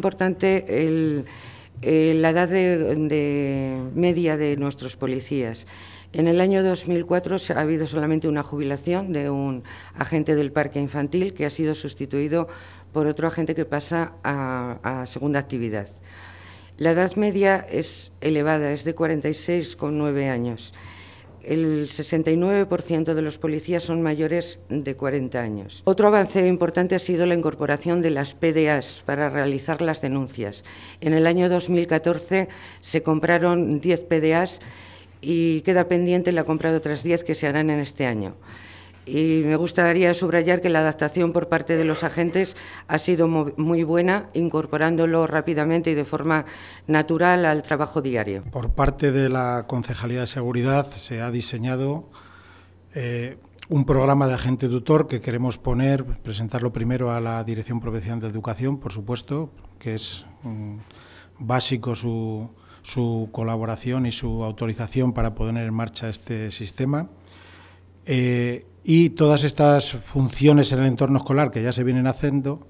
importante eh, la edad de, media de nuestros policías. En el año 2004 ha habido solamente una jubilación de un agente del parque infantil que ha sido sustituido por otro agente que pasa a, a segunda actividad. La edad media es elevada, es de 46,9 años el 69% de los policías son mayores de 40 años. Otro avance importante ha sido la incorporación de las PDAs para realizar las denuncias. En el año 2014 se compraron 10 PDAs y queda pendiente la compra de otras 10 que se harán en este año y me gustaría subrayar que la adaptación por parte de los agentes ha sido muy buena, incorporándolo rápidamente y de forma natural al trabajo diario. Por parte de la Concejalía de Seguridad se ha diseñado eh, un programa de agente tutor que queremos poner, presentarlo primero a la Dirección Provincial de Educación, por supuesto, que es mm, básico su, colaboración y su autorización para poner en marcha este sistema. Eh, y todas estas funciones en el entorno escolar que ya se vienen haciendo,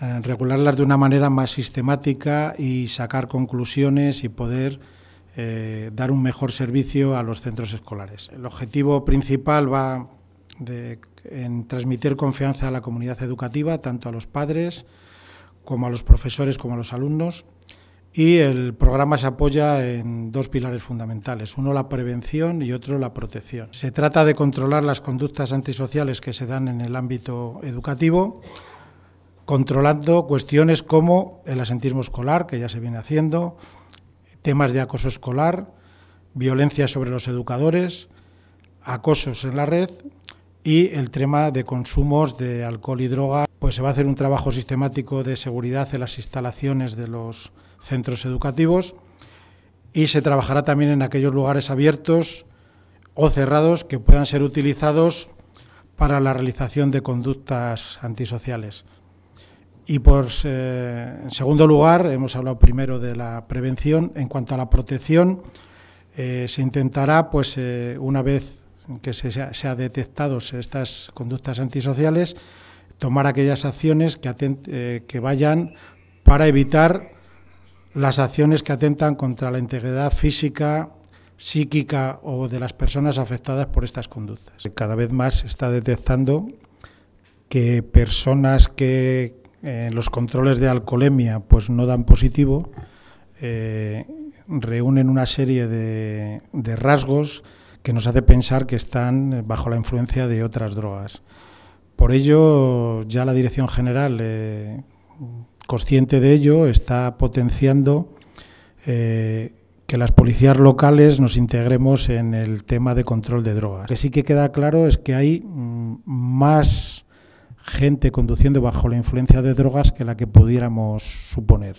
eh, regularlas de una manera más sistemática y sacar conclusiones y poder eh, dar un mejor servicio a los centros escolares. El objetivo principal va en transmitir confianza a la comunidad educativa, tanto a los padres como a los profesores como a los alumnos, y el programa se apoya en dos pilares fundamentales, uno la prevención y otro la protección. Se trata de controlar las conductas antisociales que se dan en el ámbito educativo, controlando cuestiones como el asentismo escolar, que ya se viene haciendo, temas de acoso escolar, violencia sobre los educadores, acosos en la red y el tema de consumos de alcohol y droga. Pues se va a hacer un trabajo sistemático de seguridad en las instalaciones de los centros educativos y se trabajará también en aquellos lugares abiertos o cerrados que puedan ser utilizados para la realización de conductas antisociales. Y por eh, en segundo lugar, hemos hablado primero de la prevención. En cuanto a la protección, eh, se intentará, pues, eh, una vez que se, se detectado estas conductas antisociales, tomar aquellas acciones que vayan para evitar las acciones que atentan contra la integridad física, psíquica o de las personas afectadas por estas conductas. Cada vez más se está detectando que personas que los controles de alcoholemia pues no dan positivo, eh, reúnen una serie de, rasgos que nos hace pensar que están bajo la influencia de otras drogas. Por ello, ya la Dirección General eh, consciente de ello, está potenciando eh, que las policías locales nos integremos en el tema de control de drogas. Lo que sí que queda claro es que hay mm, más gente conduciendo bajo la influencia de drogas que la que pudiéramos suponer.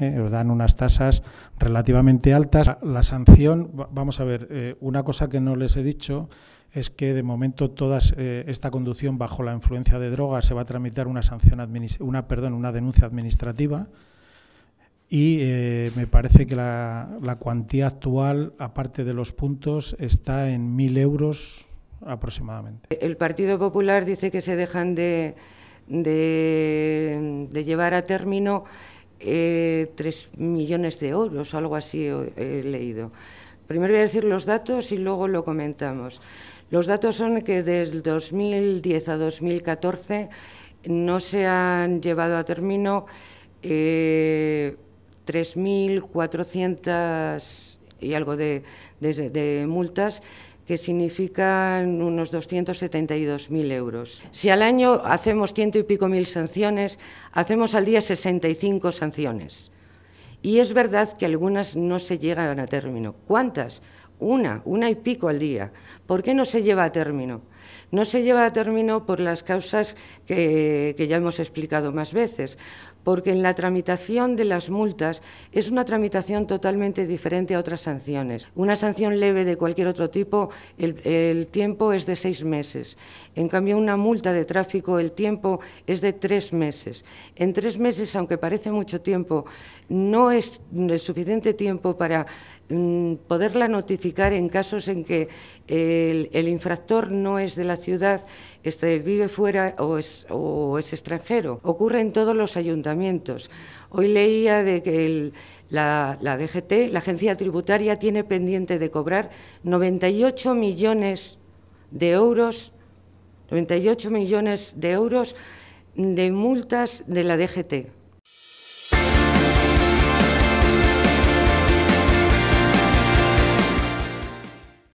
Eh, dan unas tasas relativamente altas. La sanción, vamos a ver, eh, una cosa que no les he dicho es que de momento toda eh, esta conducción bajo la influencia de drogas se va a tramitar una sanción una perdón una denuncia administrativa y me parece que la, cuantía actual aparte de los puntos está en mil euros aproximadamente el Partido Popular dice que se dejan de, de, de llevar a término eh, 3 millones de euros, algo así he leído. Primero voy a decir los datos y luego lo comentamos. Los datos son que desde 2010 a 2014 no se han llevado a término 3.400 eh, y algo de multas que significan unos 272.000 euros. Si al año hacemos ciento y pico mil sanciones, hacemos al día 65 sanciones. Y es verdad que algunas no se llegan a término. ¿Cuántas? Una, una y pico al día. ¿Por qué no se lleva a término? No se lleva a término por las causas que, ya hemos explicado más veces, porque en la tramitación de las multas es una tramitación totalmente diferente a otras sanciones. Una sanción leve de cualquier otro tipo, el, tiempo es de seis meses. En cambio, una multa de tráfico, el tiempo es de tres meses. En tres meses, aunque parece mucho tiempo, no es suficiente tiempo para mm, poderla notificar en casos en que el infractor no es de la ciudad, este, vive fuera o es, o es extranjero. Ocurre en todos los ayuntamientos. Hoy leía de que la, la, DGT, la agencia tributaria, tiene pendiente de cobrar 98 millones de euros, 98 millones de euros de multas de la DGT.